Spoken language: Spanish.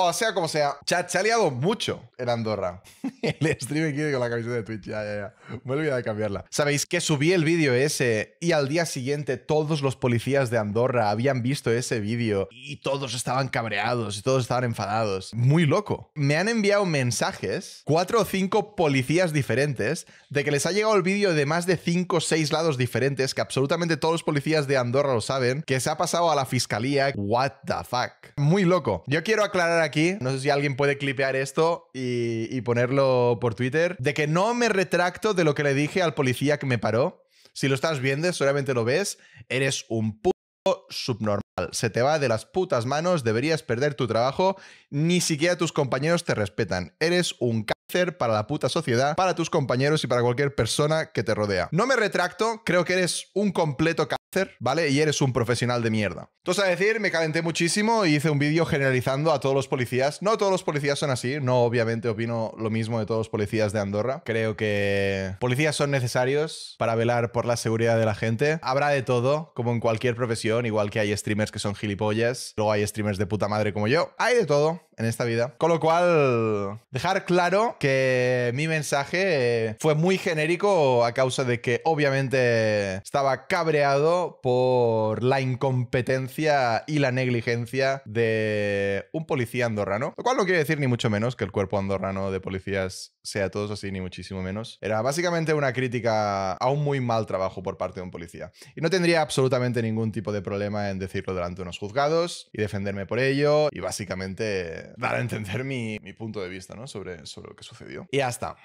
O sea, como sea, chat se ha liado mucho en Andorra. el streaming quiere con la camiseta de Twitch, ya, ya, ya. Me he olvidado de cambiarla. Sabéis que subí el vídeo ese y al día siguiente todos los policías de Andorra habían visto ese vídeo y todos estaban cabreados y todos estaban enfadados. Muy loco. Me han enviado mensajes, cuatro o cinco policías diferentes, de que les ha llegado el vídeo de más de cinco o seis lados diferentes, que absolutamente todos los policías de Andorra lo saben, que se ha pasado a la fiscalía. What the fuck. Muy loco. Yo quiero aclarar aquí, no sé si alguien puede clipear esto y, ponerlo por Twitter, de que no me retracto de lo que le dije al policía que me paró. Si lo estás viendo, solamente lo ves, eres un puto subnormal. Se te va de las putas manos, deberías perder tu trabajo, ni siquiera tus compañeros te respetan. Eres un cáncer para la puta sociedad, para tus compañeros y para cualquier persona que te rodea. No me retracto, creo que eres un completo cáncer ¿vale? Y eres un profesional de mierda. Entonces, a decir, me calenté muchísimo y hice un vídeo generalizando a todos los policías. No todos los policías son así, no obviamente opino lo mismo de todos los policías de Andorra. Creo que policías son necesarios para velar por la seguridad de la gente. Habrá de todo, como en cualquier profesión, igual que hay streamers que son gilipollas, luego hay streamers de puta madre como yo. Hay de todo en esta vida. Con lo cual, dejar claro que mi mensaje eh, fue muy genérico a causa de que obviamente estaba cabreado por la incompetencia y la negligencia de un policía andorrano. Lo cual no quiere decir ni mucho menos que el cuerpo andorrano de policías sea todos así, ni muchísimo menos. Era básicamente una crítica a un muy mal trabajo por parte de un policía. Y no tendría absolutamente ningún tipo de problema en decirlo delante de unos juzgados y defenderme por ello y básicamente dar a entender mi, punto de vista ¿no? sobre, sobre lo que sucedió. Y ya está.